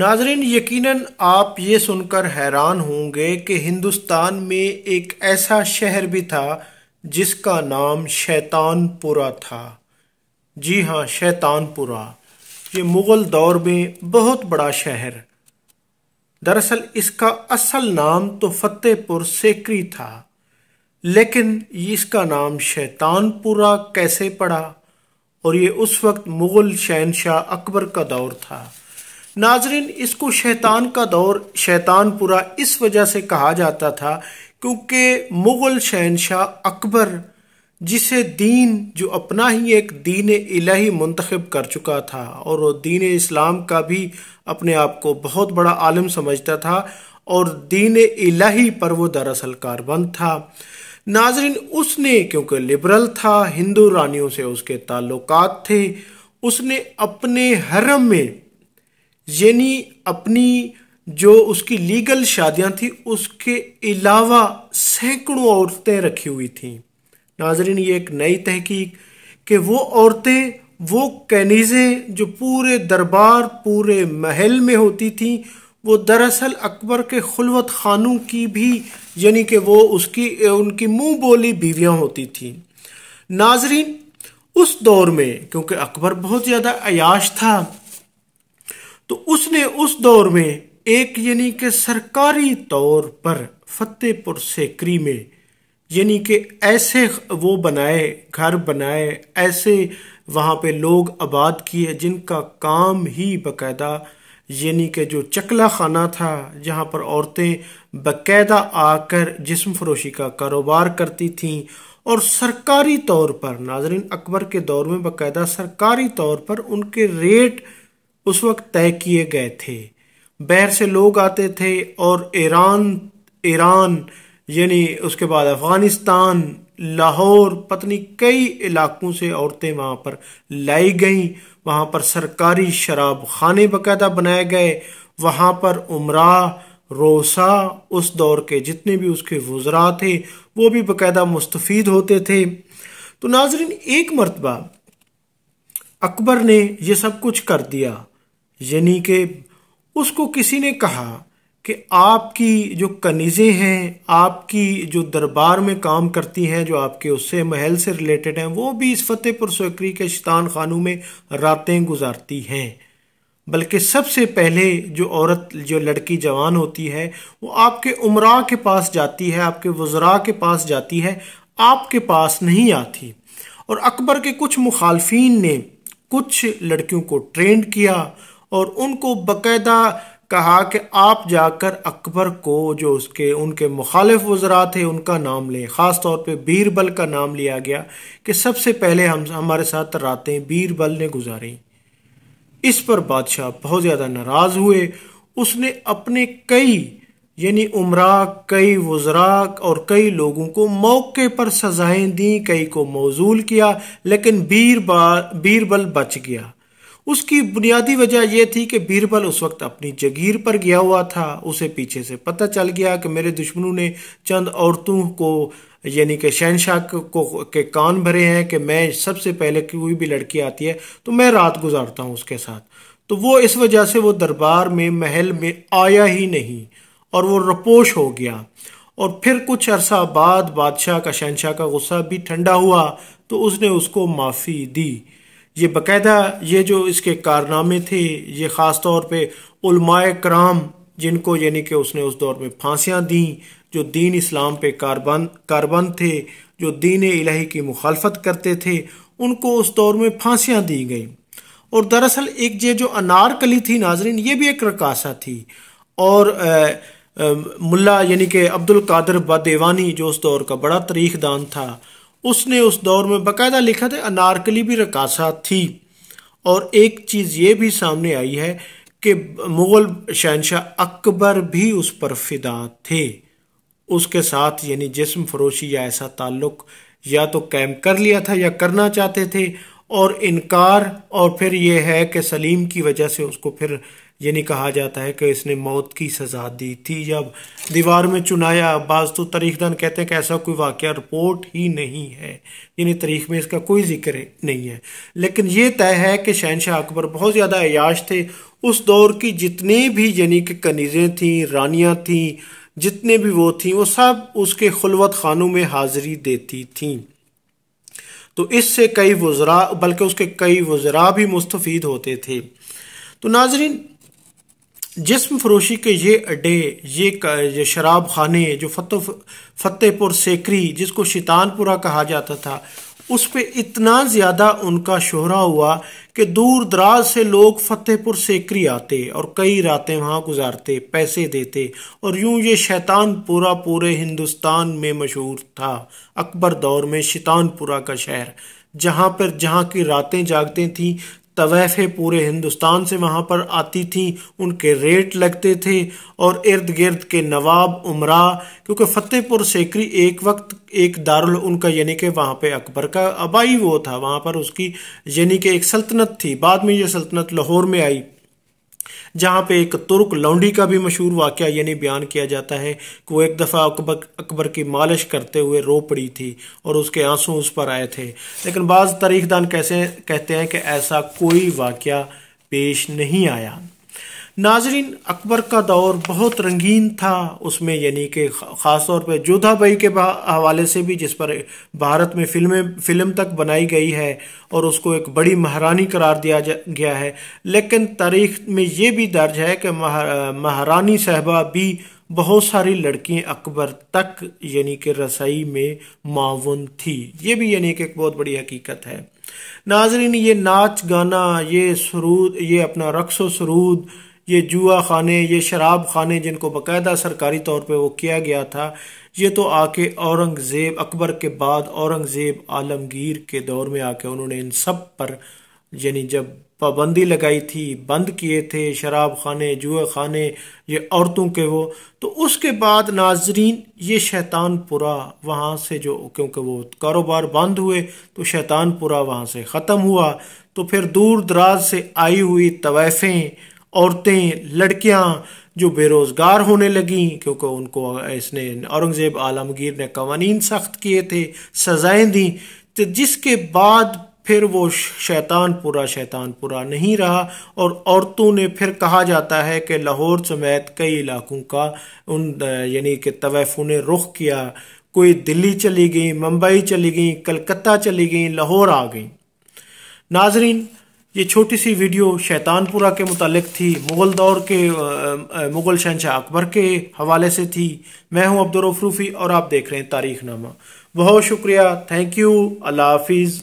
नाजरीन यकीनन आप ये सुनकर हैरान होंगे कि हिंदुस्तान में एक ऐसा शहर भी था जिसका नाम शैतानपुरा था जी हाँ शैतानपुरा ये मुग़ल दौर में बहुत बड़ा शहर दरअसल इसका असल नाम तो फतेहपुर सेकरी था लेकिन इसका नाम शैतानपुरा कैसे पड़ा और ये उस वक्त मुग़ल शहनशाह अकबर का दौर था नाजरीन इसको शैतान का दौर शैतानपुरा इस वजह से कहा जाता था क्योंकि मुग़ल शहनशाह अकबर जिसे दीन जो अपना ही एक दीन इलाही मंतखब कर चुका था और वो दीन इस्लाम का भी अपने आप को बहुत बड़ा आलम समझता था और दीन इलाही पर वो दरअसल कारबंद था नाजरीन उसने क्योंकि लिबरल था हिंदू रानियों से उसके ताल्लुकात थे उसने अपने हरम में यानी अपनी जो उसकी लीगल शादियां थी उसके अलावा सैकड़ों औरतें रखी हुई थीं नाजरीन ये एक नई तहकीक कि वो औरतें वो कैनीज़ें जो पूरे दरबार पूरे महल में होती थीं वो दरअसल अकबर के खुलवत खानों की भी यानी कि वो उसकी उनकी मुंह बोली बीवियाँ होती थीं नाजरीन उस दौर में क्योंकि अकबर बहुत ज़्यादा अयाश था तो उसने उस दौर में एक यानी कि सरकारी तौर पर फतेहपुर सेकरी में यानी कि ऐसे वो बनाए घर बनाए ऐसे वहाँ पे लोग आबाद किए जिनका काम ही बकायदा यानी कि जो चकला खाना था जहाँ पर औरतें बकायदा आकर जिसम फरोशी का कारोबार करती थीं और सरकारी तौर पर नाजरीन अकबर के दौर में बकायदा सरकारी तौर पर उनके रेट उस वक्त तय किए गए थे बैर से लोग आते थे और ईरान ईरान यानी उसके बाद अफगानिस्तान लाहौर पत्नी कई इलाकों से औरतें वहाँ पर लाई गईं वहाँ पर सरकारी शराब खाने बाकायदा बनाए गए वहाँ पर उमरा रोसा उस दौर के जितने भी उसके वज़रा थे वो भी बाकायदा मुस्तफ़ होते थे तो नाजरीन एक मरतबा अकबर ने यह सब कुछ कर दिया यानी कि उसको किसी ने कहा कि आपकी जो कनीज़ें हैं आपकी जो दरबार में काम करती हैं जो आपके उससे महल से रिलेटेड हैं वो भी इस फतेहपुर सोकरी के शतान खानों में रातें गुजारती हैं बल्कि सबसे पहले जो औरत जो लड़की जवान होती है वो आपके उमरा के पास जाती है आपके वज़रा के पास जाती है आपके पास नहीं आती और अकबर के कुछ मुखालफी ने कुछ लड़कियों को ट्रेंड किया और उनको बकायदा कहा कि आप जाकर अकबर को जो उसके उनके मुखालिफ वजरा थे उनका नाम लें ख़ास तौर पे बीरबल का नाम लिया गया कि सबसे पहले हम हमारे साथ रातें बीरबल ने गुजारी इस पर बादशाह बहुत ज़्यादा नाराज़ हुए उसने अपने कई यानी उमरा कई वजरा और कई लोगों को मौके पर सजाएं दी कई को मौजूल किया लेकिन बीरबल बीरबल बच गया उसकी बुनियादी वजह यह थी कि बीरबल उस वक्त अपनी जगीर पर गया हुआ था उसे पीछे से पता चल गया कि मेरे दुश्मनों ने चंद औरतों को यानी कि शहनशाह को के कान भरे हैं कि मैं सबसे पहले कोई भी लड़की आती है तो मैं रात गुजारता हूँ उसके साथ तो वो इस वजह से वो दरबार में महल में आया ही नहीं और वो रपोश हो गया और फिर कुछ अरसा बाद बादशाह का शहनशाह का गुस्सा भी ठंडा हुआ तो उसने उसको माफ़ी दी ये बकायदा ये जो इसके कारनामे थे ये ख़ास तौर पे उलमाए कराम जिनको यानी कि उसने उस दौर में फांसियाँ दी जो दीन इस्लाम पे कारबंद कारबंद थे जो दीन इलाही की मुखालफत करते थे उनको उस दौर में फांसियाँ दी गई और दरअसल एक ये जो अनारकली थी नाजरीन ये भी एक रकासा थी और आ, मुल्ला यानी कि अब्दुल कादर बदेवानी जो उस दौर का बड़ा तरीक़दान था उसने उस दौर में बकायदा लिखा था अनारकली भी रकासा थी और एक चीज़ ये भी सामने आई है कि मुग़ल शहनशाह अकबर भी उस पर फिदा थे उसके साथ यानी जिसम फरोशी या ऐसा ताल्लुक़ या तो कैम कर लिया था या करना चाहते थे और इनकार और फिर ये है कि सलीम की वजह से उसको फिर ये नहीं कहा जाता है कि इसने मौत की सज़ा दी थी जब दीवार में चुनाया बाज तो तारीखदान कहते हैं कि ऐसा कोई वाक़ रिपोर्ट ही नहीं है यानी तारीख में इसका कोई जिक्र नहीं है लेकिन ये तय है कि शहनशाह अकबर बहुत ज़्यादा अयाश थे उस दौर की जितनी भी यानी कि कनीज़ें थीं रानियाँ थीं जितने भी वो थीं वो सब उसके खुलवत खानों में हाजिरी देती थीं तो इससे कई वज्रा बल्कि उसके कई वज्रा भी मुस्तफ़ होते थे तो नाजरीन जिसम फरोशी के ये अड्डे ये, ये शराब खाने जो फतेह फतेहपुर सेकरी जिसको शितानपुरा कहा जाता था उस पर इतना ज़्यादा उनका शोहरा हुआ कि दूर दराज से लोग फतेहपुर सेकरी आते और कई रातें वहाँ गुजारते पैसे देते और यूं ये शैतान पूरा पूरे हिंदुस्तान में मशहूर था अकबर दौर में शैतानपुरा का शहर जहाँ पर जहाँ की रातें जागते थीं तवैफे पूरे हिंदुस्तान से वहाँ पर आती थीं उनके रेट लगते थे और इर्द गिर्द के नवाब उमरा क्योंकि फतेहपुर सेकरी एक वक्त एक दारुल उनका यानी कि वहाँ पे अकबर का अबाई वो था वहाँ पर उसकी यानी कि एक सल्तनत थी बाद में ये सल्तनत लाहौर में आई जहाँ पे एक तुर्क लौंडी का भी मशहूर वाक़ यानी बयान किया जाता है कि वो एक दफ़ा अकबर अकबर की मालिश करते हुए रो पड़ी थी और उसके आंसू उस पर आए थे लेकिन बाज़ तारीखदान कैसे कहते हैं कि ऐसा कोई वाक़ पेश नहीं आया नाजरीन अकबर का दौर बहुत रंगीन था उसमें यानी कि ख़ास तौर पर जोधा जोधाबाई के हवाले से भी जिस पर भारत में फिल्में फिल्म तक बनाई गई है और उसको एक बड़ी महारानी करार दिया गया है लेकिन तारीख में ये भी दर्ज है कि महारानी साहबा भी बहुत सारी लड़कियां अकबर तक यानी कि रसाई में मावन थी ये भी यानी कि एक बहुत बड़ी हकीकत है नाजरीन ये नाच गाना ये सरूद ये अपना रक्स व सरूद ये जुआ खाने ये शराब खाने जिनको बाकायदा सरकारी तौर पर वो किया गया था ये तो आके औरंगज़ेब अकबर के बाद औरंगज़ेब आलमगीर के दौर में आके उन्होंने इन सब पर यानी जब पाबंदी लगाई थी बंद किए थे शराब खाने जुए खाने ये औरतों के वो तो उसके बाद नाजरीन ये शैतानपुरा वहाँ से जो क्योंकि वो कारोबार बंद हुए तो शैतानपुरा वहाँ से ख़त्म हुआ तो फिर दूर दराज से आई हुई तवैफ़ें औरतें लड़कियां जो बेरोज़गार होने लगीं क्योंकि उनको इसने औरंगज़ेब आलमगीर ने कवानीन सख्त किए थे सज़ाएं दी तो जिसके बाद फिर वो शैतानपुरा शैतानपुरा नहीं रहा और औरतों ने फिर कहा जाता है कि लाहौर समेत कई इलाकों का उन यानी कि तवैफों ने रुख किया कोई दिल्ली चली गई मुंबई चली गई कलकत्ता चली गई लाहौर आ गई नाजरीन ये छोटी सी वीडियो शैतानपुरा के मुतालिक थी मुग़ल दौर के मुग़ल शहनशाह अकबर के हवाले से थी मैं हूं अब्दुल और आप देख रहे हैं तारीख नामा बहुत शुक्रिया थैंक यू अल्लाह हाफिज़